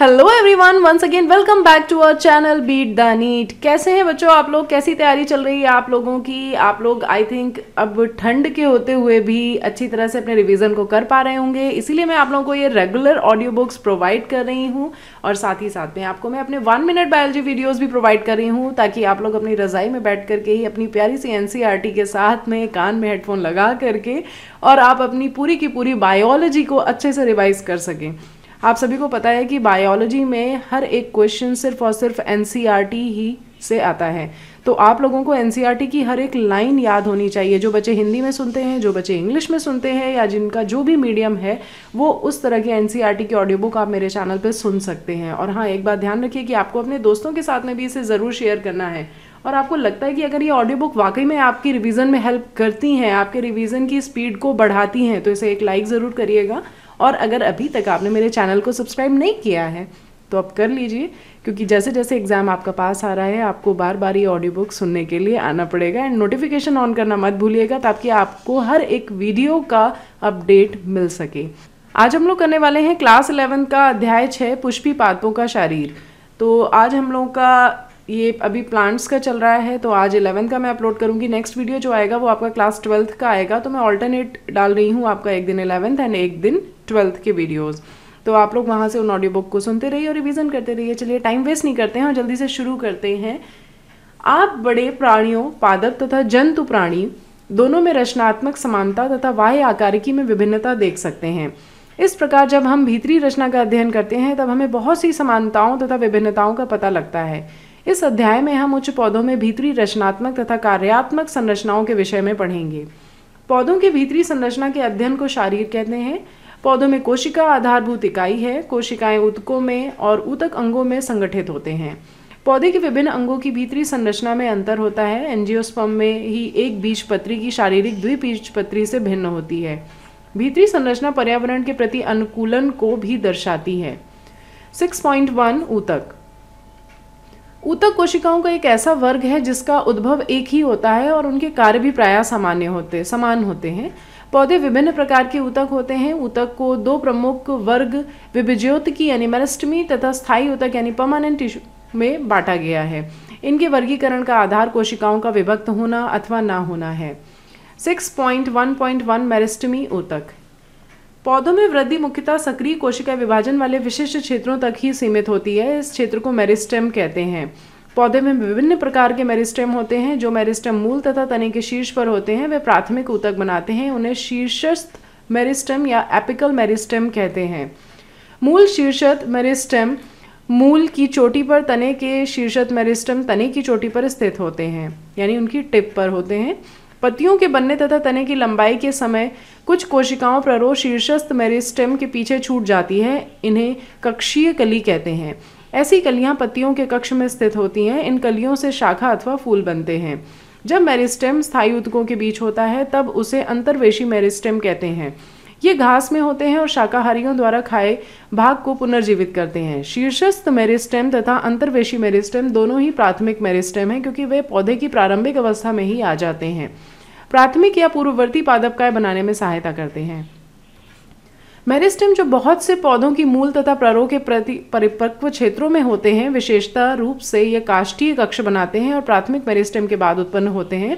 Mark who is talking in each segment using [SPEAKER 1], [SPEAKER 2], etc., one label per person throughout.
[SPEAKER 1] hello everyone once again welcome back to our channel beat the NEET कैसे हैं बच्चों आप लोग कैसी तैयारी चल रही है आप लोगों की आप लोग आई थिंक अब ठंड के होते हुए भी अच्छी तरह से अपने रिवीजन को कर पा रहे होंगे इसीलिए मैं आप लोगों को ये रेगुलर ऑडियो बुक्स प्रोवाइड कर रही हूँ और साथ ही साथ में आपको मैं अपने वन मिनट बायोलॉजी वीडियोज़ भी प्रोवाइड कर रही हूँ ताकि आप लोग अपनी रज़ाई में बैठ करके ही अपनी प्यारी सी एन e के साथ में कान में हेडफोन लगा करके और आप अपनी पूरी की पूरी बायोलॉजी को अच्छे से रिवाइज कर सकें आप सभी को पता है कि बायोलॉजी में हर एक क्वेश्चन सिर्फ और सिर्फ एन e ही से आता है तो आप लोगों को एन e की हर एक लाइन याद होनी चाहिए जो बच्चे हिंदी में सुनते हैं जो बच्चे इंग्लिश में सुनते हैं या जिनका जो भी मीडियम है वो उस तरह के एन की ऑडियो बुक e आप मेरे चैनल पर सुन सकते हैं और हाँ एक बात ध्यान रखिए कि आपको अपने दोस्तों के साथ में भी इसे ज़रूर शेयर करना है और आपको लगता है कि अगर ये ऑडियो बुक वाकई में आपकी रिवीजन में हेल्प करती हैं आपके रिवीजन की स्पीड को बढ़ाती हैं तो इसे एक लाइक ज़रूर करिएगा और अगर अभी तक आपने मेरे चैनल को सब्सक्राइब नहीं किया है तो आप कर लीजिए क्योंकि जैसे जैसे एग्ज़ाम आपका पास आ रहा है आपको बार बार ये ऑडियो बुक सुनने के लिए आना पड़ेगा एंड नोटिफिकेशन ऑन करना मत भूलिएगा ताकि आपको हर एक वीडियो का अपडेट मिल सके आज हम लोग करने वाले हैं क्लास इलेवन का अध्याय छः पुष्पी पातों का शरीर तो आज हम लोगों का ये अभी प्लांट्स का चल रहा है तो आज इलेवन का मैं अपलोड करूँगी नेक्स्ट वीडियो जो आएगा वो आपका क्लास ट्वेल्थ का आएगा तो मैं ऑल्टरनेट डाल रही हूँ आपका एक दिन इलेवेंथ एंड एक दिन ट्वेल्थ के वीडियोज़ तो आप लोग वहाँ से उन ऑडियो बुक को सुनते रहिए और रिविज़न करते रहिए चलिए टाइम वेस्ट नहीं करते हैं और जल्दी से शुरू करते हैं आप बड़े प्राणियों पादप तथा जंतु प्राणी दोनों में रचनात्मक समानता तथा वाह्य आकारिकी में विभिन्नता देख सकते हैं इस प्रकार जब हम भीतरी रचना का अध्ययन करते हैं तब हमें बहुत सी समानताओं तथा विभिन्नताओं का पता लगता है इस अध्याय में हम उच्च पौधों में भीतरी रचनात्मक तथा कार्यात्मक संरचनाओं के विषय में पढ़ेंगे पौधों के भीतरी संरचना के अध्ययन को शारीर कहते हैं पौधों में कोशिका आधारभूत इकाई है कोशिकाएं उतकों में और उतक अंगों में संगठित होते हैं पौधे के विभिन्न अंगों की भीतरी संरचना में अंतर होता है एंजियोस्पर्म में ही एक बीज पत्री की शारीरिक पत्री से भिन्न होती है भीतरी संरचना पर्यावरण के प्रति अनुकूलन को भी दर्शाती है 6.1 ऊतक ऊतक कोशिकाओं का एक ऐसा वर्ग है जिसका उद्भव एक ही होता है और उनके कार्य भी प्राय सामान्य होते समान होते हैं पौधे विभिन्न प्रकार के ऊतक होते हैं ऊतक को दो प्रमुख वर्ग विभिज्योत की यानी मेरेस्टमी तथा स्थायी ऊतक यानी परमानेंट टिश्यू में बांटा गया है इनके वर्गीकरण का आधार कोशिकाओं का विभक्त होना अथवा ना होना है 6.1.1 मेरेस्टमी ऊतक पौधों में वृद्धि मुख्यतः सक्रिय कोशिका विभाजन वाले विशिष्ट क्षेत्रों तक ही सीमित होती है इस क्षेत्र को मेरिस्टम कहते हैं पौधे में विभिन्न प्रकार के मेरिस्टेम होते हैं जो मेरिस्टेम मूल तथा तने के शीर्ष पर होते हैं वे प्राथमिक ऊतक बनाते हैं उन्हें शीर्षस्थ मेरिस्टेम या एपिकल मेरिस्टेम कहते हैं मूल शीर्षत मेरिस्टेम मूल की चोटी पर तने के शीर्षत मेरिस्टम तने की चोटी पर स्थित होते हैं यानी उनकी टिप पर होते हैं पत्तियों के बनने तथा तने की लंबाई के समय कुछ कोशिकाओं प्ररो शीर्षस्थ मेरिस्टेम के पीछे छूट जाती है इन्हें कक्षीय कली कहते हैं ऐसी कलियां पत्तियों के कक्ष में स्थित होती हैं इन कलियों से शाखा अथवा फूल बनते हैं जब मेरिस्टेम स्थायी उत्कों के बीच होता है तब उसे अंतर्वेशी मेरिस्टेम कहते हैं ये घास में होते हैं और शाकाहारियों द्वारा खाए भाग को पुनर्जीवित करते हैं शीर्षस्थ मेरिस्टेम तथा अंतर्वेशी मेरिस्टेम दोनों ही प्राथमिक मेरिस्टेम हैं क्योंकि वे पौधे की प्रारंभिक अवस्था में ही आ जाते हैं प्राथमिक या पूर्ववर्ती पादपकाय बनाने में सहायता करते हैं मेरिस्टेम जो बहुत से पौधों की मूल तथा प्ररो के प्रति परिपक्व क्षेत्रों में होते हैं विशेषता रूप से ये काष्ठीय कक्ष बनाते हैं और प्राथमिक मेरिस्टम के बाद उत्पन्न होते हैं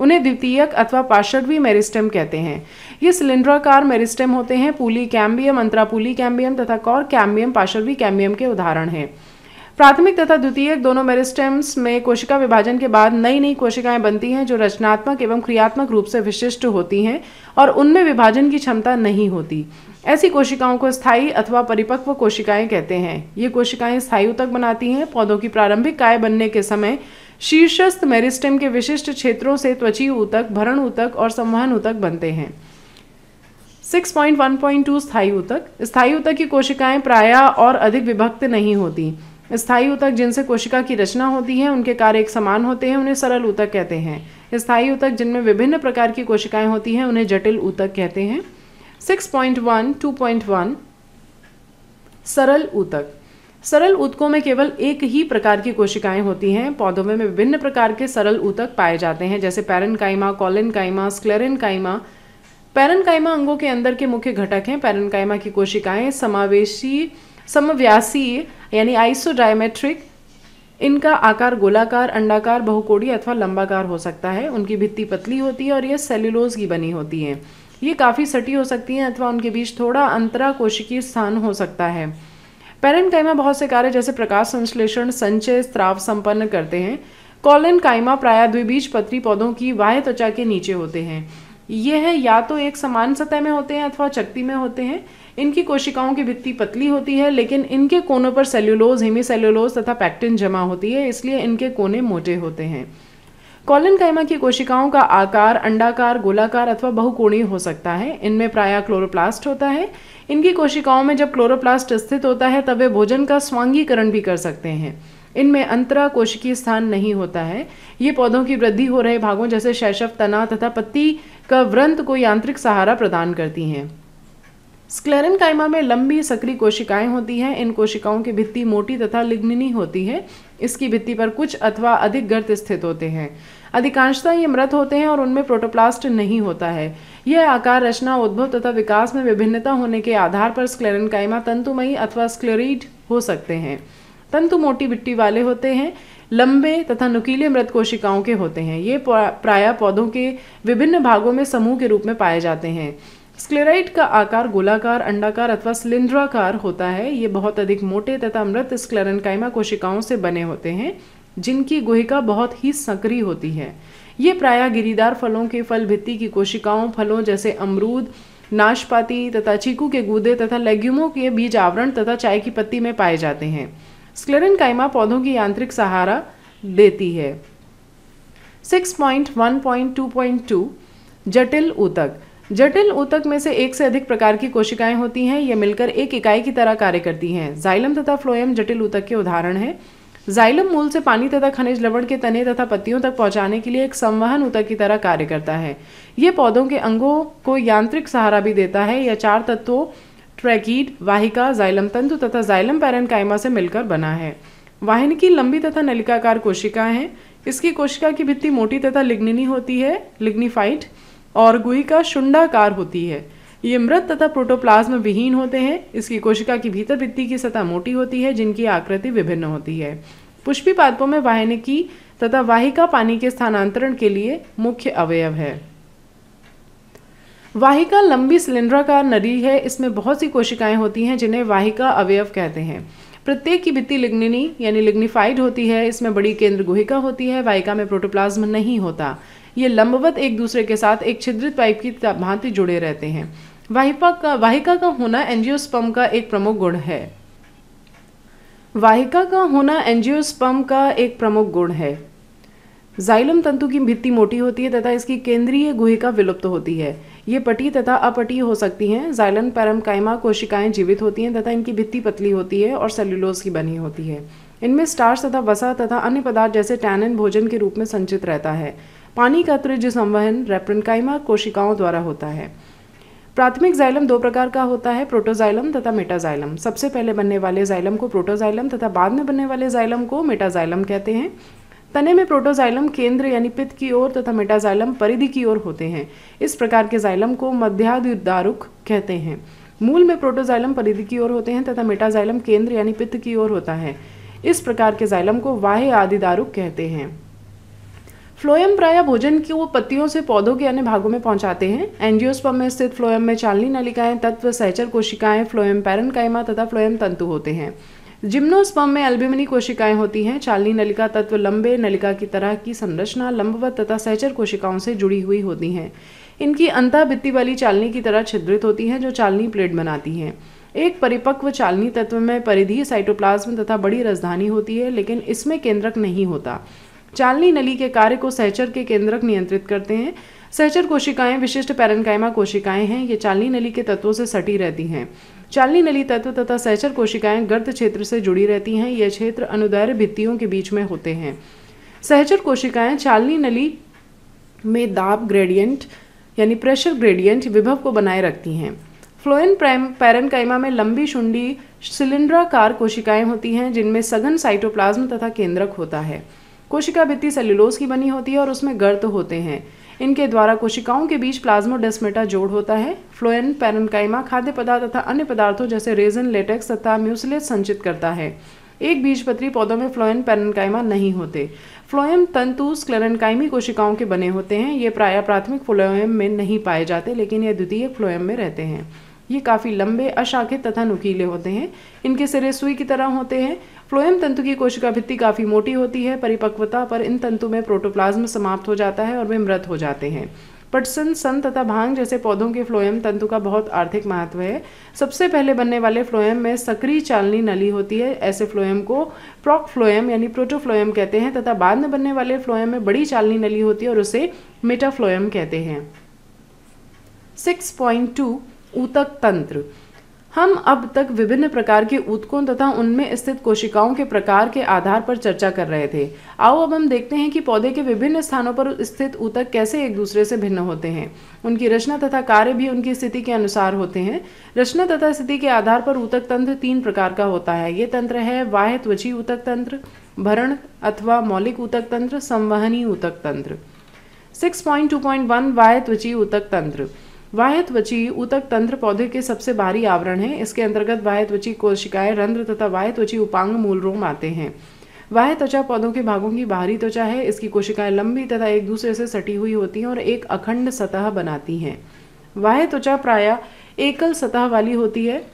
[SPEAKER 1] उन्हें द्वितीयक अथवा पाषडवी मेरिस्टेम कहते हैं ये सिलेंड्राकार मेरिस्टेम होते हैं पुली कैम्बियम अंतरापुली कैम्बियम तथा कौर कैम्बियम पार्शर्वी कैम्बियम के उदाहरण हैं प्राथमिक तथा द्वितीयक दोनों मेरिस्टेम्स में कोशिका विभाजन के बाद नई नई कोशिकाएं बनती हैं जो रचनात्मक एवं क्रियात्मक रूप से विशिष्ट होती हैं और उनमें विभाजन की क्षमता नहीं होती ऐसी कोशिकाओं को स्थायी अथवा परिपक्व कोशिकाएं कहते हैं ये कोशिकाएं स्थायी उतक बनाती हैं पौधों की प्रारंभिक काय बनने के समय शीर्षस्थ मेरिस्टेम के विशिष्ट क्षेत्रों से त्वची ऊतक भरण ऊतक और संवहन ऊतक बनते हैं 6.1.2 स्थायी ऊतक स्थायी ऊतक की कोशिकाएं प्रायः और अधिक विभक्त नहीं होती स्थायी ऊतक जिनसे कोशिका की रचना होती है उनके कार्य एक समान होते हैं उन्हें सरल ऊतक कहते हैं स्थायी ऊतक जिनमें विभिन्न प्रकार की कोशिकाएं होती हैं उन्हें जटिल ऊतक कहते हैं 6.1 2.1 सरल ऊतक सरल ऊतकों में केवल एक ही प्रकार की कोशिकाएं होती हैं पौधों में विभिन्न प्रकार के सरल ऊतक पाए जाते हैं जैसे parenchyma collenchyma sclerenchyma parenchyma अंगों के अंदर के मुख्य घटक हैं पैरन काइमा की कोशिकाएं समावेशी समव्यासी यानी आइसोडायमेट्रिक इनका आकार गोलाकार अंडाकार बहुकोड़ी अथवा लंबाकार हो सकता है उनकी भित्ति पतली होती है और यह सेल्युलोज की बनी होती है ये काफ़ी सटी हो सकती हैं अथवा उनके बीच थोड़ा अंतरा कोशिकीय स्थान हो सकता है पेरेंट कायमा बहुत से कार्य जैसे प्रकाश संश्लेषण संचय स्त्राव संपन्न करते हैं कॉलन कायमा प्राय द्विबीज पत्री पौधों की बाह्य त्वचा के नीचे होते हैं यह है या तो एक समान सतह में होते हैं अथवा चकती में होते हैं इनकी कोशिकाओं की भित्ति पतली होती है लेकिन इनके कोनों पर सेल्यूलोज हेमी सेल्यूलोज तथा पैक्टिन जमा होती है इसलिए इनके कोने मोटे होते हैं कॉलन कैमा की कोशिकाओं का आकार अंडाकार गोलाकार अथवा बहुकोणीय हो सकता है इनमें प्राय क्लोरोप्लास्ट होता है इनकी कोशिकाओं में जब क्लोरोप्लास्ट स्थित होता है तब वे भोजन का स्वांगीकरण भी कर सकते हैं इनमें अंतरा कोशिकीय स्थान नहीं होता है ये पौधों की वृद्धि हो रहे भागों जैसे शैशव तना तथा पत्ती का व्रंत को यांत्रिक सहारा प्रदान करती हैं स्क्लेरन कायमा में लंबी सक्रिय कोशिकाएं होती हैं इन कोशिकाओं की भित्ति मोटी तथा लिग्निनी होती है इसकी भित्ति पर कुछ अथवा अधिक गर्त स्थित होते हैं अधिकांशतः ये मृत होते हैं और उनमें प्रोटोप्लास्ट नहीं होता है यह आकार रचना उद्भव तथा विकास में विभिन्नता होने के आधार पर कायमा तंतुमयी अथवा स्क्लेरिड हो सकते हैं तंतु मोटी बिट्टी वाले होते हैं लंबे तथा नुकीले मृत कोशिकाओं के होते हैं ये प्राय पौधों के विभिन्न भागों में समूह के रूप में पाए जाते हैं स्क्लेराइट का आकार गोलाकार अंडाकार अथवा सिलिंड्राकार होता है ये बहुत अधिक मोटे तथा मृत स्क्लेरनकाइमा कोशिकाओं से बने होते हैं जिनकी गुहिका बहुत ही संकरी होती है ये प्रायः गिरीदार फलों के फल भित्ति की कोशिकाओं फलों जैसे अमरूद नाशपाती तथा चीकू के गूदे तथा लेग्यूमों के बीज आवरण तथा चाय की पत्ती में पाए जाते हैं स्क्लेरन पौधों की यांत्रिक सहारा देती है 6.1.2.2 जटिल ऊतक जटिल ऊतक में से एक से अधिक प्रकार की कोशिकाएं होती हैं ये मिलकर एक इकाई की तरह कार्य करती हैं जाइलम तथा फ्लोएम जटिल ऊतक के उदाहरण हैं जाइलम मूल से पानी तथा खनिज लवण के तने तथा पत्तियों तक पहुंचाने के लिए एक संवहन ऊतक की तरह कार्य करता है ये पौधों के अंगों को यांत्रिक सहारा भी देता है यह चार तत्वों ट्रैकीड वाहिका जाइलम तंतु तथा जाइलम पैरन से मिलकर बना है वाहिनी की लंबी तथा नलिकाकार कोशिकाएं हैं इसकी कोशिका की भित्ति मोटी तथा लिग्निनी होती है लिग्निफाइड और गुहिका शुंडाकार होती है ये मृत तथा प्रोटोप्लाज्म विहीन होते हैं इसकी कोशिका की भीतर भित्ति की सतह मोटी होती है जिनकी आकृति विभिन्न होती है पुष्पी पादपों में वाहिनिकी तथा वाहिका पानी के स्थानांतरण के लिए मुख्य अवयव है वाहिका लंबी सिलेंड्राकार नदी है इसमें बहुत सी कोशिकाएं होती हैं जिन्हें वाहिका अवयव कहते हैं प्रत्येक की भित्ति लिग्निनी यानी लिग्निफाइड होती है इसमें बड़ी केंद्र गुहिका होती है वाहिका में प्रोटोप्लाज्म नहीं होता ये लंबवत एक दूसरे के साथ एक छिद्रित पाइप की भांति जुड़े रहते हैं वाहिपा का वाहिका का होना एंजियोस्पम का एक प्रमुख गुण है वाहिका का होना एंजियोस्पम का एक प्रमुख गुण है जाइलम तंतु की भित्ति मोटी होती है तथा इसकी केंद्रीय गुहिका विलुप्त होती है ये पटी तथा अपटी हो सकती हैं जाइलम पैरमकाइमा कोशिकाएं जीवित होती हैं तथा इनकी भित्ति पतली होती है और सेल्युलोज की बनी होती है इनमें स्टार्च तथा वसा तथा अन्य पदार्थ जैसे टैनिन भोजन के रूप में संचित रहता है पानी का त्रिज संवहन रेप्रनकाइमा कोशिकाओं द्वारा होता है प्राथमिक जाइलम दो प्रकार का होता है प्रोटोजाइलम तथा मेटाजाइलम सबसे पहले बनने वाले जाइलम को प्रोटोजाइलम तथा बाद में बनने वाले जाइलम को मेटाजाइलम कहते हैं तने में प्रोटोजाइलम केंद्र यानी पित्त की ओर तथा मेटाजाइलम परिधि की ओर होते हैं इस प्रकार के जाइलम को मध्यादारुक कहते हैं मूल में प्रोटोजाइलम परिधि की ओर होते हैं तथा मेटाजाइलम केंद्र यानी पित्त की ओर होता है इस प्रकार के जाइलम को वाह्य आदिदारुक कहते हैं फ्लोएम प्राय भोजन की वो पत्तियों से पौधों के अन्य भागों में पहुंचाते हैं एंजियोस्पम में स्थित फ्लोएम में चालनी नलिकाएं तत्व सहचर कोशिकाएं फ्लोएम पैरनकाइमा तथा फ्लोएम तंतु होते हैं जिम्नोस्पम में अल्ब्यूमिनी कोशिकाएं होती हैं चालनी नलिका तत्व लंबे नलिका की तरह की संरचना लंबवत तथा सहचर कोशिकाओं से जुड़ी हुई होती हैं इनकी अंताभित्ति वाली चालनी की तरह छिद्रित होती हैं जो चालनी प्लेट बनाती हैं एक परिपक्व चालनी तत्व में परिधि साइटोप्लाज्म तथा बड़ी राजधानी होती है लेकिन इसमें केंद्रक नहीं होता चालनी नली के कार्य को सहचर के केंद्रक नियंत्रित करते हैं सहचर कोशिकाएं विशिष्ट पैरनकाइमा कोशिकाएं हैं ये चालनी नली के तत्वों से सटी रहती हैं चालनी नली तत्व तथा सहचर कोशिकाएं गर्द क्षेत्र से जुड़ी रहती हैं यह क्षेत्र अनुदैर भित्तियों के बीच में होते हैं सहचर कोशिकाएं चालनी नली में दाब ग्रेडियंट यानी प्रेशर ग्रेडियंट विभव को बनाए रखती हैं फ्लोएन पैरनकाइमा में लंबी शुंडी सिलिंड्राकार कोशिकाएं होती हैं जिनमें सघन साइटोप्लाज्म तथा केंद्रक होता है कोशिका भित्ति सेल्युलोज की बनी होती है और उसमें गर्त होते हैं इनके द्वारा कोशिकाओं के बीच प्लाज्मोडेस्मेटा जोड़ होता है फ्लोएन पैरनकाइमा खाद्य पदार्थ तथा अन्य पदार्थों जैसे रेजन लेटेक्स तथा म्यूसलेट संचित करता है एक बीजपत्री पौधों में फ्लोएन पेरनकाइमा नहीं होते फ्लोएम तंतु स्क्लेरनकाइमी कोशिकाओं के बने होते हैं ये प्राय प्राथमिक फ्लोएम में नहीं पाए जाते लेकिन ये द्वितीय फ्लोएम में रहते हैं ये काफ़ी लंबे अशाखित तथा नुकीले होते हैं इनके सिरे सुई की तरह होते हैं फ्लोएम तंतु की कोशिका भित्ति काफ़ी मोटी होती है परिपक्वता पर इन तंतु में प्रोटोप्लाज्म समाप्त हो जाता है और वे मृत हो जाते हैं पटसन सन तथा भांग जैसे पौधों के फ्लोएम तंतु का बहुत आर्थिक महत्व है सबसे पहले बनने वाले फ्लोएम में सक्रिय चालनी नली होती है ऐसे फ्लोएम को प्रॉक फ्लोएम यानी प्रोटोफ्लोएम कहते हैं तथा बाद में बनने वाले फ्लोएम में बड़ी चालनी नली होती है और उसे मेटाफ्लोएम कहते हैं सिक्स पॉइंट टू ऊतक तंत्र हम अब तक विभिन्न प्रकार के ऊतकों तथा उनमें स्थित कोशिकाओं के प्रकार के आधार पर चर्चा कर रहे थे आओ अब हम देखते हैं कि पौधे के विभिन्न स्थानों पर स्थित ऊतक कैसे एक दूसरे से भिन्न होते हैं उनकी रचना तथा कार्य भी उनकी स्थिति के अनुसार होते हैं रचना तथा स्थिति के आधार पर ऊतक तंत्र तीन प्रकार का होता है ये तंत्र है बाह्य त्वची ऊतक तंत्र भरण अथवा मौलिक ऊतक तंत्र संवहनी ऊतक तंत्र सिक्स पॉइंट टू वन बाह्य त्वची ऊतक तंत्र वाह त्वची उतक तंत्र पौधे के सबसे बाहरी आवरण है इसके अंतर्गत बाह्य त्वची कोशिकाएं रंध्र तथा वाह त्वची उपांग मूल रोम आते हैं वाह त्वचा पौधों के भागों की बाहरी त्वचा है इसकी कोशिकाएं लंबी तथा एक दूसरे से सटी हुई होती हैं और एक अखंड सतह बनाती हैं वाह त्वचा प्राय एकल सतह वाली होती है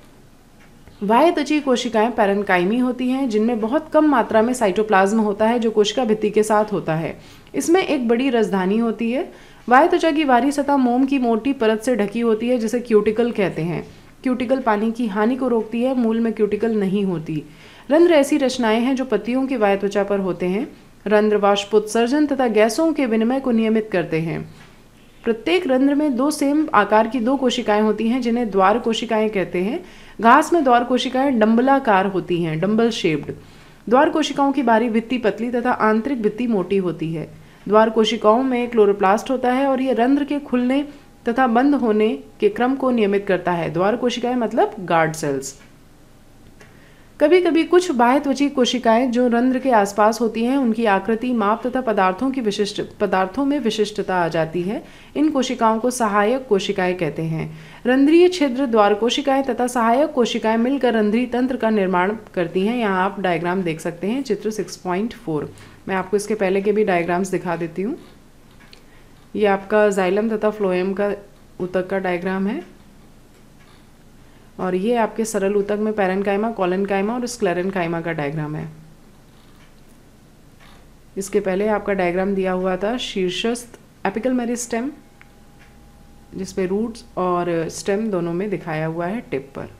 [SPEAKER 1] वाह त्वची कोशिकाएं पैरनकाइमी होती हैं जिनमें बहुत कम मात्रा में साइटोप्लाज्म होता है जो कोशिका भित्ति के साथ होता है इसमें एक बड़ी राजधानी होती है वाय त्वचा की वारी सतह मोम की मोटी परत से ढकी होती है जिसे क्यूटिकल कहते हैं क्यूटिकल पानी की हानि को रोकती है मूल में क्यूटिकल नहीं होती रंध्र ऐसी रचनाएं हैं जो पत्तियों की वाय त्वचा पर होते हैं रंध्र वाष्पोत्सर्जन तथा गैसों के विनिमय को नियमित करते हैं प्रत्येक रंध्र में दो सेम आकार की दो कोशिकाएं होती हैं जिन्हें द्वार कोशिकाएं कहते हैं घास में द्वार कोशिकाएं डम्बलाकार होती हैं डम्बल शेप्ड द्वार कोशिकाओं की बारी भित्ति पतली तथा आंतरिक भित्ति मोटी होती है द्वार कोशिकाओं में क्लोरोप्लास्ट होता है और ये रंध्र के खुलने तथा बंद होने के क्रम को नियमित करता है द्वार कोशिकाएं मतलब गार्ड सेल्स कभी कभी कुछ बाह्यत्वची कोशिकाएं जो रंध्र के आसपास होती हैं उनकी आकृति माप तथा पदार्थों की विशिष्ट पदार्थों में विशिष्टता आ जाती है इन कोशिकाओं को सहायक कोशिकाएं कहते हैं रंध्रीय छिद्र द्वार कोशिकाएं तथा सहायक कोशिकाएं मिलकर रंध्रीय तंत्र का निर्माण करती हैं यहाँ आप डायग्राम देख सकते हैं चित्र सिक्स मैं आपको इसके पहले के भी डायग्राम्स दिखा देती हूँ ये आपका जाइलम तथा फ्लोएम का उतक का डायग्राम है और ये आपके सरल उतक में पैरनकाइमा कॉलनकाइमा और स्क्लेरनकाइमा का डायग्राम है इसके पहले आपका डायग्राम दिया हुआ था शीर्षस्थ एपिकल मेरी स्टेम जिसपे रूट्स और स्टेम दोनों में दिखाया हुआ है टिप पर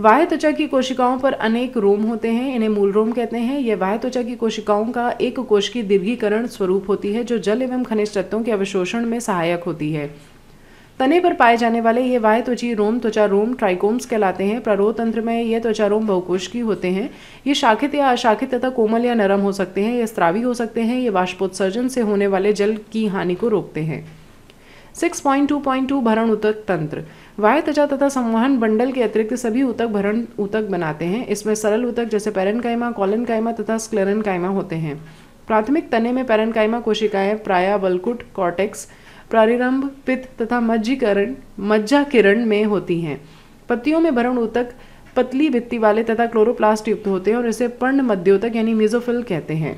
[SPEAKER 1] वाह त्वचा की कोशिकाओं पर अनेक रोम होते हैं इन्हें मूल रोम कहते हैं यह वाह त्वचा की कोशिकाओं का एक कोश की दीर्घीकरण स्वरूप होती है जो जल एवं खनिज तत्वों के अवशोषण में सहायक होती है तने पर पाए जाने वाले ये वाह त्वची रोम त्वचा रोम ट्राइकोम्स कहलाते हैं प्ररोह तंत्र में ये त्वचा रोम बहुकोश की होते हैं ये शाखित या अशाखित तथा कोमल या नरम हो सकते हैं ये स्त्रावी हो सकते हैं ये वाष्पोत्सर्जन से होने वाले जल की हानि को रोकते हैं six point point two two भरण उतक तंत्र वाय त्वचा तथा संवहन बंडल के अतिरिक्त सभी उतक भरण उतक बनाते हैं इसमें सरल उतक जैसे पैरन कायमा कॉलन कायमा तथा स्क्लेरन कायमा होते हैं प्राथमिक तने में पैरन कायमा कोशिकाएं प्राया बलकुट कॉर्टेक्स प्रारिरंभ पित्त तथा मज्जीकरण मज्जा किरण में होती हैं पत्तियों में भरण उतक पतली भित्ती वाले तथा क्लोरोप्लास्ट युक्त होते हैं और इसे पर्ण मध्योतक यानी मिजोफिल कहते हैं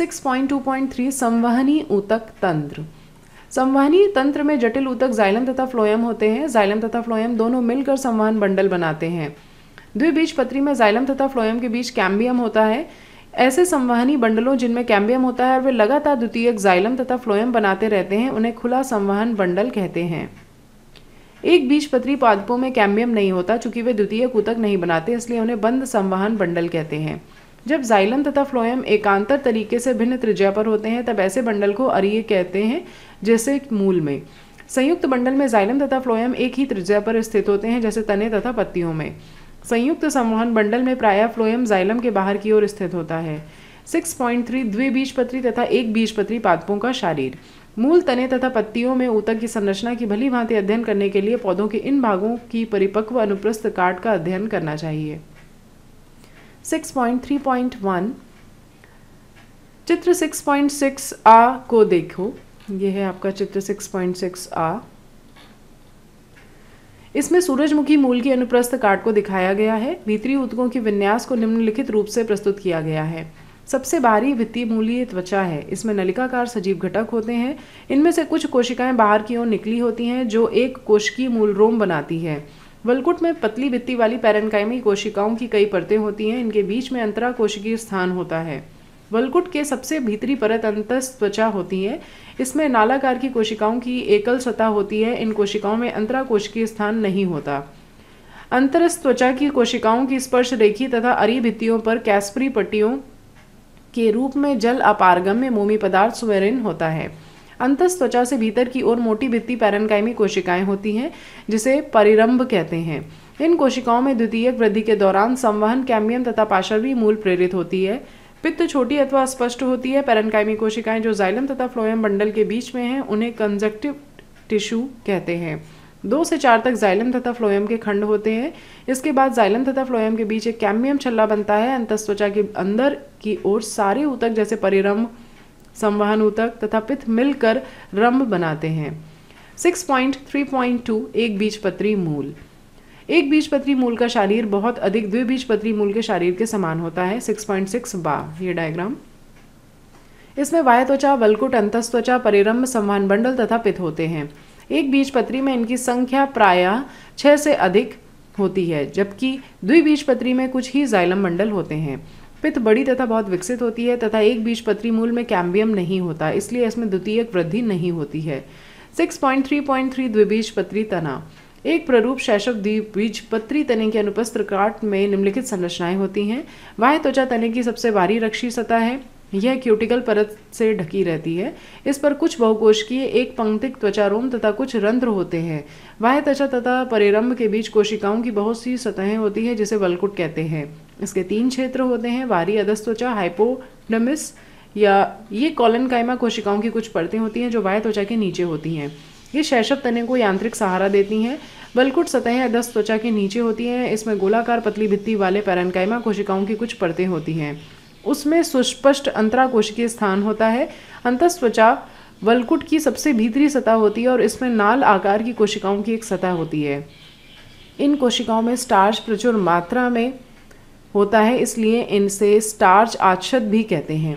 [SPEAKER 1] 6.2.3 संवहनी ऊतक तंत्र संवहनी तंत्र में जटिल ऊतक जाइलम तथा फ्लोयम होते हैं जाइलम तथा फ्लोयम दोनों मिलकर संवहन बंडल बनाते हैं द्विबीजपत्री में जाइलम तथा फ्लोयम के बीच कैम्बियम होता है ऐसे संवहनी बंडलों जिनमें कैम्बियम होता है और वे लगातार द्वितीय जाइलम तथा फ्लोयम बनाते रहते हैं उन्हें खुला संवहन बंडल कहते हैं एक बीजपत्री पादपों में कैम्बियम नहीं होता चूंकि वे द्वितीय ऊतक नहीं बनाते इसलिए उन्हें बंद संवहन बंडल कहते हैं जब जाइलम तथा फ्लोयम एकांतर तरीके से भिन्न त्रिज्या पर होते हैं तब ऐसे बंडल को अरिय कहते हैं जैसे मूल में संयुक्त बंडल में जाइलम तथा फ्लोएम एक ही त्रिज्या पर स्थित होते हैं जैसे तने तथा पत्तियों में संयुक्त संवहन बंडल में प्रायः फ्लोएम जाइलम के बाहर की ओर स्थित होता है 6.3 पॉइंट द्विबीजपत्री तथा एक बीजपत्री पादपों का शारीर मूल तने तथा पत्तियों में ऊतक की संरचना की भली भांति अध्ययन करने के लिए पौधों के इन भागों की परिपक्व अनुप्रस्थ काट का अध्ययन करना चाहिए 6.3.1 चित्र 6.6 आ को देखो ये है आपका चित्र 6.6 आ इसमें सूरजमुखी मूल की अनुप्रस्थ काट को दिखाया गया है भीतरी उदकों की विन्यास को निम्नलिखित रूप से प्रस्तुत किया गया है सबसे भारी वित्तीय मूल्य त्वचा है इसमें नलिकाकार सजीव घटक होते हैं इनमें से कुछ कोशिकाएं बाहर की ओर निकली होती हैं जो एक कोशिकीय मूल रोम बनाती है वलकुट में पतली वित्ती वाली पैरनकाइमी कोशिकाओं की कई परतें होती हैं इनके बीच में अंतरा कोशिकीय स्थान होता है वलकुट के सबसे भीतरी परत अंतस त्वचा होती है इसमें नालाकार की कोशिकाओं की एकल सतह होती है इन कोशिकाओं में अंतरा कोशिकीय स्थान नहीं होता अंतरस त्वचा की कोशिकाओं की स्पर्श रेखी तथा अरी भित्तियों पर कैस्परी पट्टियों के रूप में जल अपारगम्य मोमी पदार्थ सुवेरिन होता है अंतस त्वचा से भीतर की ओर मोटी भित्ती पैरनकाइमी कोशिकाएं होती हैं जिसे परिरंभ कहते हैं इन कोशिकाओं में द्वितीयक वृद्धि के दौरान संवहन कैम्बियम तथा पाशर्वी मूल प्रेरित होती है पित्त छोटी अथवा स्पष्ट होती है पेरनकाइमी कोशिकाएं जो जाइलम तथा फ्लोएम बंडल के बीच में हैं उन्हें कंजक्टिव टिश्यू कहते हैं दो से चार तक जाइलम तथा फ्लोएम के खंड होते हैं इसके बाद जाइलम तथा फ्लोएम के बीच एक कैम्बियम छल्ला बनता है अंतस्त्वचा के अंदर की ओर सारे ऊतक जैसे परिरंभ संवहन ऊतक तथा पित्त मिलकर रंभ बनाते हैं 6.3.2 एक बीजपत्री मूल एक बीजपत्री मूल का शारीर बहुत अधिक द्विबीजपत्री मूल के शारीर के समान होता है 6.6 बा ये डायग्राम इसमें वाय त्वचा वलकुट अंतस्त त्वचा परिरम्भ संवाहन बंडल तथा पित होते हैं एक बीजपत्री में इनकी संख्या प्रायः छः से अधिक होती है जबकि द्विबीजपत्री में कुछ ही जाइलम मंडल होते हैं पित्त बड़ी तथा बहुत विकसित होती है तथा एक बीजपत्री मूल में कैम्बियम नहीं होता इसलिए इसमें द्वितीयक वृद्धि नहीं होती है 6.3.3 द्विबीजपत्री तना एक प्ररूप शैशव द्वीप बीज पत्री तने के अनुपस्त्र काट में निम्नलिखित संरचनाएं होती हैं वाह त्वचा तने की सबसे बारी रक्षी सतह है यह क्यूटिकल परत से ढकी रहती है इस पर कुछ बहुकोशिकीय एक पंक्तिक त्वचारोम तथा कुछ रंध्र होते हैं वाह त्वचा तथा परिरंभ के बीच कोशिकाओं की बहुत सी सतहें होती है जिसे वलकुट कहते हैं इसके तीन क्षेत्र होते हैं वारी अधस त्वचा हाइपोडमिस या ये कॉलन कायमा कोशिकाओं की कुछ परतें होती हैं जो वाह त्वचा के नीचे होती हैं ये शैशव तने को यांत्रिक सहारा देती हैं बलकुट सतहें दस त्वचा के नीचे होती हैं इसमें गोलाकार पतली भित्ति वाले पैरनकाइमा कोशिकाओं की कुछ परतें होती हैं उसमें सुस्पष्ट अंतरा कोशिकीय स्थान होता है त्वचा वलकुट की सबसे भीतरी सतह होती है और इसमें नाल आकार की कोशिकाओं की एक सतह होती है इन कोशिकाओं में स्टार्च प्रचुर मात्रा में होता है इसलिए इनसे स्टार्च आच्छद भी कहते हैं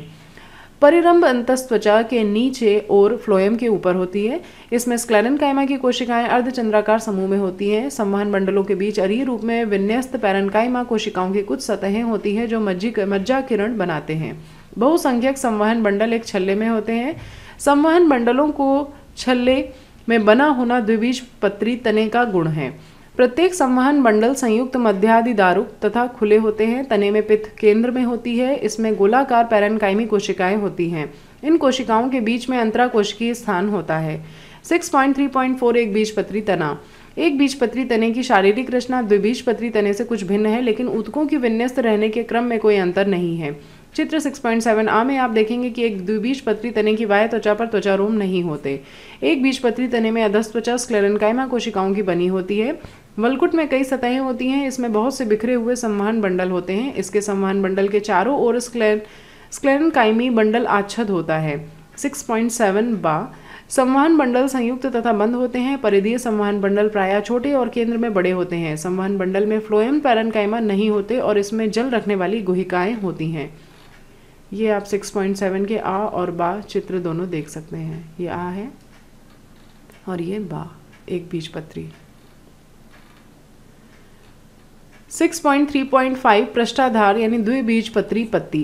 [SPEAKER 1] परिरंभ अंतस्त्वचा के नीचे और फ्लोएम के ऊपर होती है इसमें स्क्लेरन कायमा की कोशिकाएं अर्धचंद्राकार समूह में होती हैं संवहन मंडलों के बीच अरीय रूप में विन्यस्त पैरनकाइमा कोशिकाओं की कुछ सतहें होती हैं जो मज्जी मज्जा किरण बनाते हैं बहुसंख्यक संवहन मंडल एक छल्ले में होते हैं संवहन मंडलों को छल्ले में बना होना द्विबीज पत्री तने का गुण है प्रत्येक संवहन मंडल संयुक्त मध्यादि दारुक तथा खुले होते हैं तने में पित्त केंद्र में होती है इसमें गोलाकार पैरनकाइमी कोशिकाएं होती हैं इन कोशिकाओं के बीच में अंतरा कोशिकीय स्थान होता है 6.3.4 एक बीजपत्री तना एक बीजपत्री तने की शारीरिक रचना द्विबीजपत्री तने से कुछ भिन्न है लेकिन ऊतकों की विन्यस्त रहने के क्रम में कोई अंतर नहीं है चित्र 6.7 आ में आप देखेंगे कि एक द्विबीजपत्री तने की वाय त्वचा पर त्वचारोम नहीं होते एक बीजपत्री तने में त्वचा स्क्लेरनकाइमा कोशिकाओं की बनी होती है वलकुट में कई सतहें होती हैं इसमें बहुत से बिखरे हुए सम्मान बंडल होते हैं इसके सम्मान बंडल के चारों ओर स्क्लेन स्क्लेन कायमी बंडल आच्छद होता है 6.7 बा संवहन बंडल संयुक्त तथा बंद होते हैं परिधीय संवहन बंडल प्रायः छोटे और केंद्र में बड़े होते हैं संवहन बंडल में फ्लोएम कायमा नहीं होते और इसमें जल रखने वाली गुहिकाएं होती हैं ये आप 6.7 के आ और बा चित्र दोनों देख सकते हैं ये आ है और ये बा एक बीज पत्री 6.3.5 पृष्ठाधार यानी द्विबीज पत्री पत्ती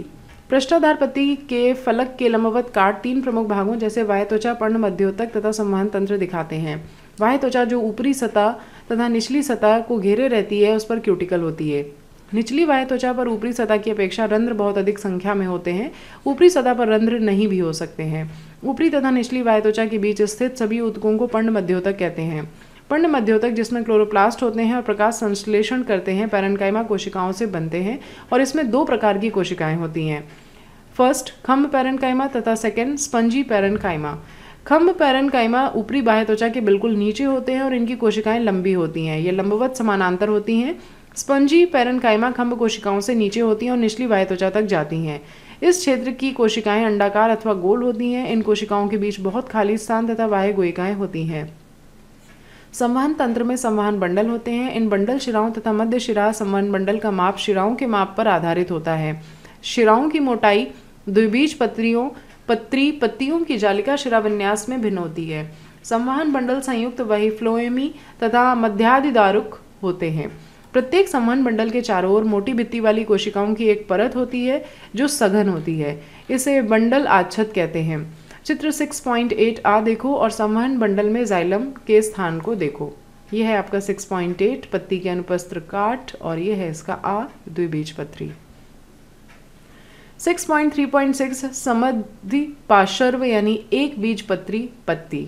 [SPEAKER 1] पृष्ठाधार पत्ती के फलक के लंबवत काट तीन प्रमुख भागों जैसे वाय त्वचा पर्ण मध्योतक तथा संवहन तंत्र दिखाते हैं वाय त्वचा जो ऊपरी सतह तथा निचली सतह को घेरे रहती है उस पर क्यूटिकल होती है निचली वाय त्वचा पर ऊपरी सतह की अपेक्षा रंध्र बहुत अधिक संख्या में होते हैं ऊपरी सतह पर रंध्र नहीं भी हो सकते हैं ऊपरी तथा निचली वाय त्वचा के बीच स्थित सभी उत्कों को पर्ण मध्योतक कहते हैं पर्ण मध्यों तक जिसमें क्लोरोप्लास्ट होते हैं और प्रकाश संश्लेषण करते हैं पैरनकाइमा कोशिकाओं से बनते हैं और इसमें दो प्रकार की कोशिकाएं होती हैं फर्स्ट खम्भ पैरनकाइमा तथा सेकेंड स्पंजी पैरनकाइमा खम्भ पैरनकाइमा ऊपरी बाह्य त्वचा के बिल्कुल नीचे होते हैं और इनकी कोशिकाएं लंबी होती हैं ये लंबवत समानांतर होती हैं स्पंजी पैरनकाइमा खम्भ कोशिकाओं से नीचे होती हैं और निचली बाह्य त्वचा तक जाती हैं इस क्षेत्र की कोशिकाएं अंडाकार अथवा गोल होती हैं इन कोशिकाओं के बीच बहुत खाली स्थान तथा बाह्य गोयिकाएं होती हैं संवहन तंत्र में संवहन बंडल होते हैं इन बंडल शिराओं तथा मध्य शिरा संवहन बंडल का माप शिराओं के माप पर आधारित होता है शिराओं की मोटाई द्विबीज पत्रियों पत्री पत्तियों की जालिका शिरा विन्यास में भिन्न होती है संवहन बंडल संयुक्त वही फ्लोएमी तथा मध्यादिदारुक होते हैं प्रत्येक संवहन बंडल के चारों ओर मोटी भित्ती वाली कोशिकाओं की एक परत होती है जो सघन होती है इसे बंडल आच्छत कहते हैं चित्र 6.8 आ देखो और संवहन बंडल में जाइलम के स्थान को देखो ये है आपका 6.8 पत्ती के अनुपस्त्र काट और ये है इसका आ द्विबीज पत्री 6.3.6 समधि पाशर्व यानी एक बीज पत्री पत्ती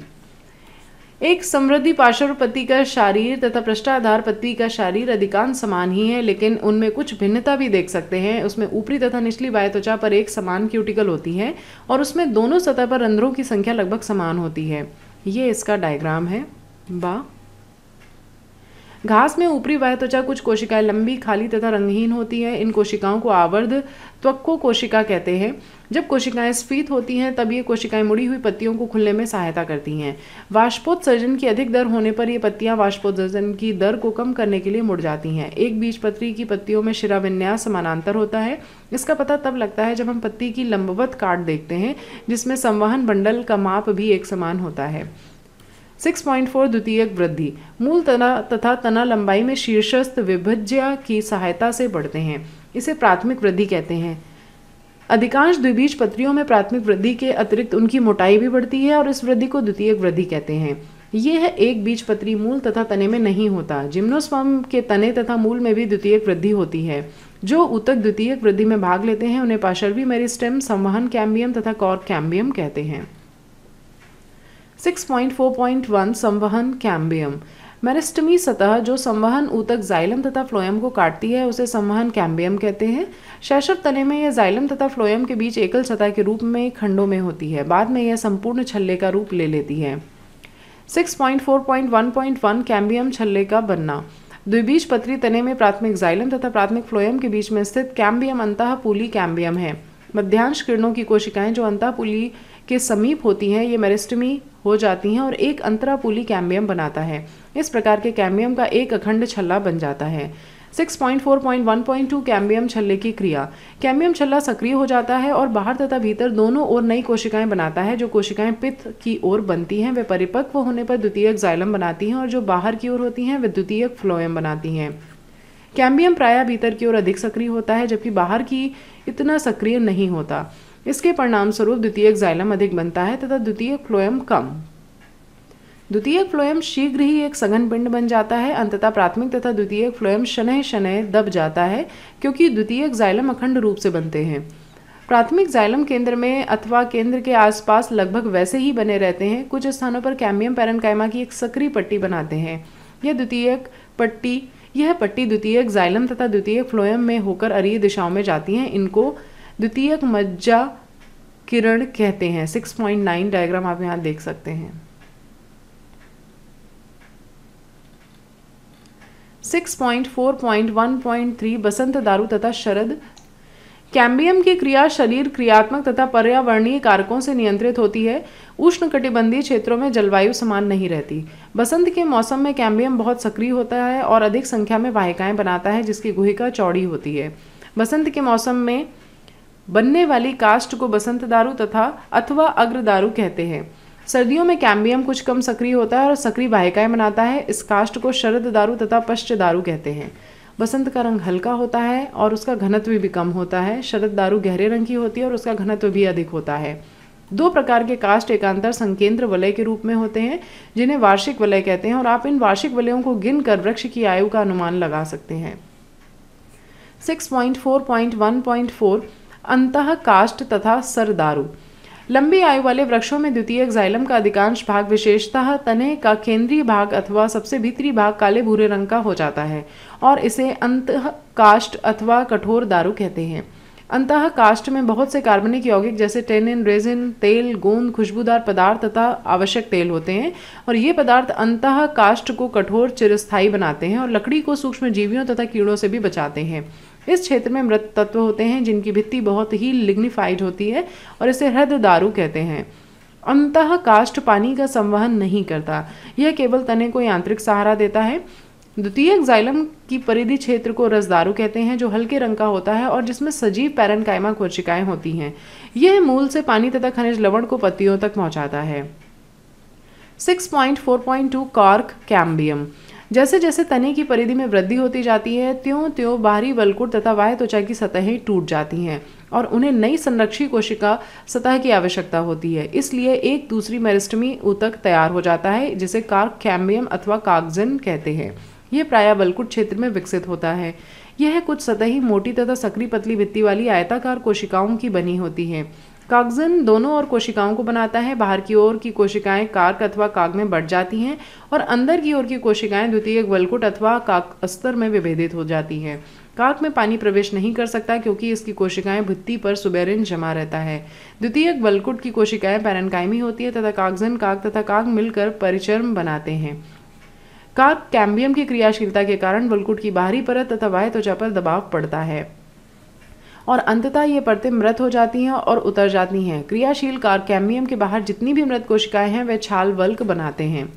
[SPEAKER 1] एक समृद्धि पार्श्वपति का शारीर तथा पृष्ठाधार पति का शारीर अधिकांश समान ही है लेकिन उनमें कुछ भिन्नता भी देख सकते हैं उसमें ऊपरी तथा निचली बाह्य त्वचा पर एक समान क्यूटिकल होती है और उसमें दोनों सतह पर रंध्रों की संख्या लगभग समान होती है ये इसका डायग्राम है वाह घास में ऊपरी वह त्वचा कुछ कोशिकाएं लंबी खाली तथा रंगहीन होती हैं इन कोशिकाओं को आवर्ध त्वको कोशिका कहते हैं जब कोशिकाएं स्फीत होती हैं तब ये कोशिकाएं मुड़ी हुई पत्तियों को खुलने में सहायता करती हैं वाष्पोत्सर्जन की अधिक दर होने पर ये पत्तियां वाष्पोत्सर्जन की दर को कम करने के लिए मुड़ जाती हैं एक बीज पत्री की पत्तियों में शिराविन्यास समानांतर होता है इसका पता तब लगता है जब हम पत्ती की लंबवत काट देखते हैं जिसमें संवहन बंडल का माप भी एक समान होता है 6.4 द्वितीयक वृद्धि मूल तना तथा तना लंबाई में शीर्षस्थ विभज्य की सहायता से बढ़ते हैं इसे प्राथमिक वृद्धि कहते हैं अधिकांश द्विबीज पत्रियों में प्राथमिक वृद्धि के अतिरिक्त उनकी मोटाई भी बढ़ती है और इस वृद्धि को द्वितीयक वृद्धि कहते हैं यह एक बीज पत्री मूल तथा तने में नहीं होता जिम्नोस्वम के तने तथा मूल में भी द्वितीयक वृद्धि होती है जो उतक द्वितीयक वृद्धि में भाग लेते हैं उन्हें पाशर्वी मेरिस्टेम संवहन कैम्बियम तथा कॉर्क कैम्बियम कहते हैं 6.4.1 संवहन कैम्बियम मेरिस्टमी सतह जो संवहन ऊतक जाइलम तथा फ्लोएम को काटती है उसे संवहन कैम्बियम कहते हैं शैशव तने में यह जाइलम तथा फ्लोएम के बीच एकल सतह के रूप में खंडों में होती है बाद में यह संपूर्ण छल्ले का रूप ले लेती है 6.4.1.1 कैम्बियम छल्ले का बनना द्विबीज पत्री तने में प्राथमिक जाइलम तथा प्राथमिक फ्लोएम के बीच में स्थित कैम्बियम अंतः पुली कैम्बियम है मध्यांश किरणों की कोशिकाएं जो अंतःपुली के समीप होती हैं ये मेरिस्टमी हो जाती हैं और एक अंतरापुली कैम्बियम बनाता है इस प्रकार के कैम्बियम का एक अखंड छल्ला बन जाता है 6.4.1.2 कैम्बियम छल्ले की क्रिया कैम्बियम छल्ला सक्रिय हो जाता है और बाहर तथा भीतर दोनों ओर नई कोशिकाएं बनाता है जो कोशिकाएं पित्त की ओर बनती हैं वे परिपक्व होने पर द्वितीयक जाइलम बनाती हैं और जो बाहर की ओर होती हैं वे द्वितीयक फ्लोएम बनाती हैं कैम्बियम प्राय भीतर की ओर अधिक सक्रिय होता है जबकि बाहर की इतना सक्रिय नहीं होता इसके परिणाम स्वरूप द्वितीय जाइलम अधिक बनता है तथा द्वितीय फ्लोएम कम द्वितीय फ्लोएम शीघ्र ही एक सघन पिंड बन जाता है अंततः प्राथमिक तथा द्वितीय फ्लोएम शनय शनय दब जाता है क्योंकि द्वितीय जाइलम अखंड रूप से बनते हैं प्राथमिक जाइलम केंद्र में अथवा केंद्र के आसपास लगभग वैसे ही बने रहते हैं कुछ स्थानों पर कैम्बियम पैरनकाइमा की एक सक्रिय पट्टी बनाते हैं यह द्वितीय पट्टी यह पट्टी द्वितीय जाइलम तथा द्वितीय फ्लोएम में होकर अरीय दिशाओं में जाती हैं इनको द्वितीयक मज्जा किरण कहते हैं 6.9 डायग्राम आप यहां देख सकते हैं 6.4.1.3 बसंत दारू तथा शरद कैम्बियम की क्रिया शरीर क्रियात्मक तथा पर्यावरणीय कारकों से नियंत्रित होती है उष्ण कटिबंधीय क्षेत्रों में जलवायु समान नहीं रहती बसंत के मौसम में कैम्बियम बहुत सक्रिय होता है और अधिक संख्या में वाहिकाएं बनाता है जिसकी गुहिका चौड़ी होती है बसंत के मौसम में बनने वाली कास्ट को बसंत दारू तथा अथवा अग्र दारू कहते हैं सर्दियों में कैम्बियम कुछ कम सक्रिय होता है और सक्रिय बाहिकाएं बनाता है इस कास्ट को शरद दारू तथा पश्च दारू कहते हैं बसंत का रंग हल्का होता है और उसका घनत्व भी, कम होता है शरद दारू गहरे रंग की होती है और उसका घनत्व भी अधिक होता है दो प्रकार के कास्ट एकांतर संकेंद्र वलय के रूप में होते हैं जिन्हें वार्षिक वलय कहते हैं और आप इन वार्षिक वलयों को गिन कर वृक्ष की आयु का अनुमान लगा सकते हैं 6.4.1.4 अंतः काष्ट तथा सरदारु लंबी आयु वाले वृक्षों में द्वितीय एक्साइलम का अधिकांश भाग विशेषतः तने का केंद्रीय भाग अथवा सबसे भीतरी भाग काले भूरे रंग का हो जाता है और इसे अंत काष्ट अथवा कठोर दारू कहते हैं अंत काष्ट में बहुत से कार्बनिक यौगिक जैसे टेनिन रेजिन तेल गोंद खुशबूदार पदार्थ तथा आवश्यक तेल होते हैं और ये पदार्थ अंत काष्ट को कठोर चिरस्थायी बनाते हैं और लकड़ी को सूक्ष्म जीवियों तथा कीड़ों से भी बचाते हैं इस क्षेत्र में मृत तत्व होते हैं जिनकी भित्ति बहुत ही लिग्निफाइड होती है और इसे हृदय दारू कहते हैं अंत काष्ठ पानी का संवहन नहीं करता यह केवल तने को यांत्रिक सहारा देता है द्वितीय एक्साइलम की परिधि क्षेत्र को रसदारू कहते हैं जो हल्के रंग का होता है और जिसमें सजीव पैरन कायमा कोशिकाएं होती हैं यह मूल से पानी तथा खनिज लवण को पत्तियों तक पहुंचाता है 6.4.2 कॉर्क कैम्बियम जैसे जैसे तने की परिधि में वृद्धि होती जाती है त्यों त्यों बाहरी बलकुट तथा वाह त्वचा की सतहें टूट जाती हैं और उन्हें नई संरक्षी कोशिका सतह की आवश्यकता होती है इसलिए एक दूसरी मेरिस्टमी ऊतक तैयार हो जाता है जिसे कार्क कैम्बियम अथवा कागजन कहते हैं यह प्राय बलकुट क्षेत्र में विकसित होता है यह कुछ सतही मोटी तथा सक्रिय पतली भित्ती वाली आयताकार कोशिकाओं की बनी होती है कागजन दोनों और कोशिकाओं को बनाता है बाहर की ओर की कोशिकाएं कार्क अथवा काग में बढ़ जाती हैं और अंदर की ओर की कोशिकाएं द्वितीय वलकुट अथवा काक अस्तर में विभेदित हो जाती हैं काक में पानी प्रवेश नहीं कर सकता क्योंकि इसकी कोशिकाएं भित्ति पर सुबेरिन जमा रहता है द्वितीय वलकुट की कोशिकाएं पैरनकायमी होती है तथा कागजन काक तथा काग मिलकर परिचर्म बनाते हैं काक कैम्बियम की क्रियाशीलता के कारण वलकुट की बाहरी परत तथा वाह त्वचा पर दबाव पड़ता है और अंततः ये परतें मृत हो जाती हैं और उतर जाती हैं क्रियाशील कारकैमियम के बाहर जितनी भी मृत कोशिकाएं हैं वे छाल बल्क बनाते हैं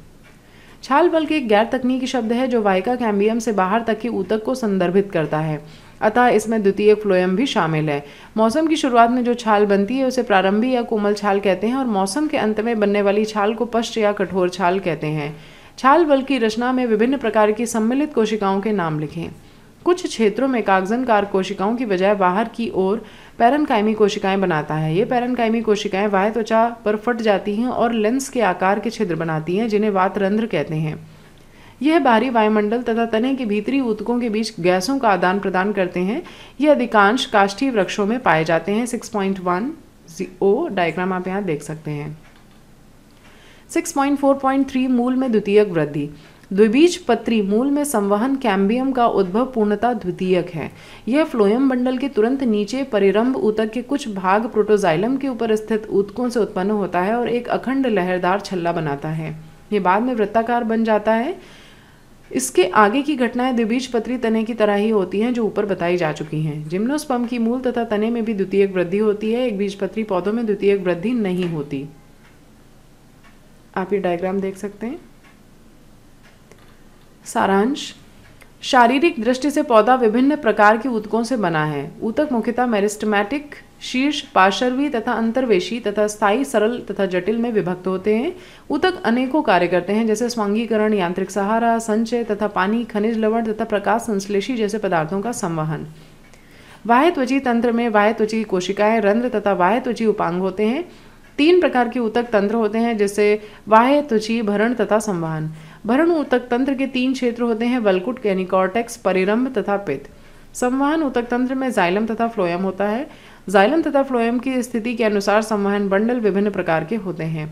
[SPEAKER 1] छाल बल्क एक गैर तकनीकी शब्द है जो वाइका कैम्बियम से बाहर तक के ऊतक को संदर्भित करता है अतः इसमें द्वितीय फ्लोयम भी शामिल है मौसम की शुरुआत में जो छाल बनती है उसे प्रारंभी या कोमल छाल कहते हैं और मौसम के अंत में बनने वाली छाल को पश्च या कठोर छाल कहते हैं छाल बल की रचना में विभिन्न प्रकार की सम्मिलित कोशिकाओं के नाम लिखें कुछ क्षेत्रों में कागजन कार कोशिकाओं की बजाय बाहर की ओर पैरनकाइमी कोशिकाएं बनाता है ये पैरनकाइमी कोशिकाएं वाह त्वचा पर फट जाती हैं और लेंस के आकार के छिद्र बनाती हैं जिन्हें वातरंध्र कहते हैं यह बाहरी वायुमंडल तथा तने के भीतरी ऊतकों के बीच गैसों का आदान प्रदान करते हैं ये अधिकांश काष्ठीय वृक्षों में पाए जाते हैं 6.1 ओ डायग्राम आप यहाँ देख सकते हैं 6.4.3 मूल में द्वितीयक वृद्धि द्विबीज पत्री मूल में संवहन कैम्बियम का उद्भव पूर्णता द्वितीयक है यह फ्लोयम बंडल के तुरंत नीचे परिरंभ ऊतक के कुछ भाग प्रोटोजाइलम के ऊपर स्थित ऊतकों से उत्पन्न होता है और एक अखंड लहरदार छल्ला बनाता है ये बाद में वृत्ताकार बन जाता है इसके आगे की घटनाएं द्विबीज पत्री तने की तरह ही होती हैं जो ऊपर बताई जा चुकी हैं जिम्नोस्पम की मूल तथा तने में भी द्वितीयक वृद्धि होती है एक बीजपत्री पौधों में द्वितीयक वृद्धि नहीं होती आप ये डायग्राम देख सकते हैं सारांश शारीरिक दृष्टि से पौधा विभिन्न प्रकार के ऊतकों से बना है ऊतक मुख्यतः मेरिस्टमैटिक शीर्ष पार्शर्वी तथा अंतर्वेशी तथा स्थायी सरल तथा जटिल में विभक्त होते हैं ऊतक अनेकों कार्य करते हैं जैसे स्वांगीकरण यांत्रिक सहारा संचय तथा पानी खनिज लवण तथा प्रकाश संश्लेषी जैसे पदार्थों का संवहन बाह्य त्वची तंत्र में बाह्य त्वची कोशिकाएं रंध्र तथा बाह्य त्वची उपांग होते हैं तीन प्रकार के ऊतक तंत्र होते हैं जैसे बाह्य त्वची भरण तथा संवहन भरण ऊतक तंत्र के तीन क्षेत्र होते हैं वलकुट कैनिकॉर्टेक्स परिरंभ तथा पित्त संवहन ऊतक तंत्र में जाइलम तथा फ्लोयम होता है जाइलम तथा फ्लोयम की स्थिति के अनुसार संवहन बंडल विभिन्न प्रकार के होते हैं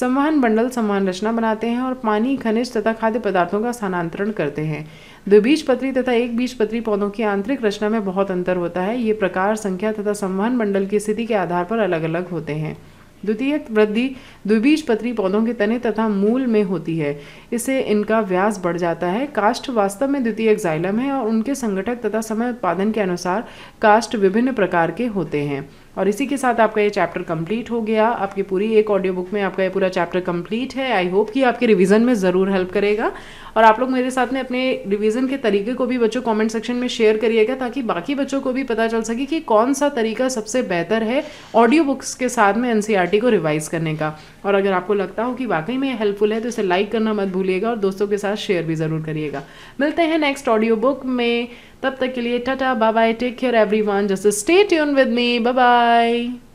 [SPEAKER 1] संवहन बंडल संवहन रचना बनाते हैं और पानी खनिज तथा खाद्य पदार्थों का स्थानांतरण करते हैं द्विबीज पत्री तथा एक बीज पत्री पौधों की आंतरिक रचना में बहुत अंतर होता है ये प्रकार संख्या तथा संवहन मंडल की स्थिति के आधार पर अलग अलग होते हैं द्वितीयक वृद्धि द्विबीजपत्री पौधों के तने तथा मूल में होती है इससे इनका व्यास बढ़ जाता है काष्ठ वास्तव में द्वितीयक जाइलम है और उनके संगठक तथा समय उत्पादन के अनुसार काष्ठ विभिन्न प्रकार के होते हैं और इसी के साथ आपका ये चैप्टर कंप्लीट हो गया आपकी पूरी एक ऑडियो बुक में आपका ये पूरा चैप्टर कंप्लीट है आई होप कि आपके रिवीजन में ज़रूर हेल्प करेगा और आप लोग मेरे साथ में अपने रिवीजन के तरीके को भी बच्चों कमेंट सेक्शन में शेयर करिएगा ताकि बाकी बच्चों को भी पता चल सके कि कौन सा तरीका सबसे बेहतर है ऑडियो बुक्स के साथ में एन e को रिवाइज़ करने का और अगर आपको लगता हो कि वाकई में हेल्पफुल है तो इसे लाइक करना मत भूलिएगा और दोस्तों के साथ शेयर भी ज़रूर करिएगा मिलते हैं नेक्स्ट ऑडियो बुक में तब तक के लिए tata bye bye take care everyone just stay tune with me bye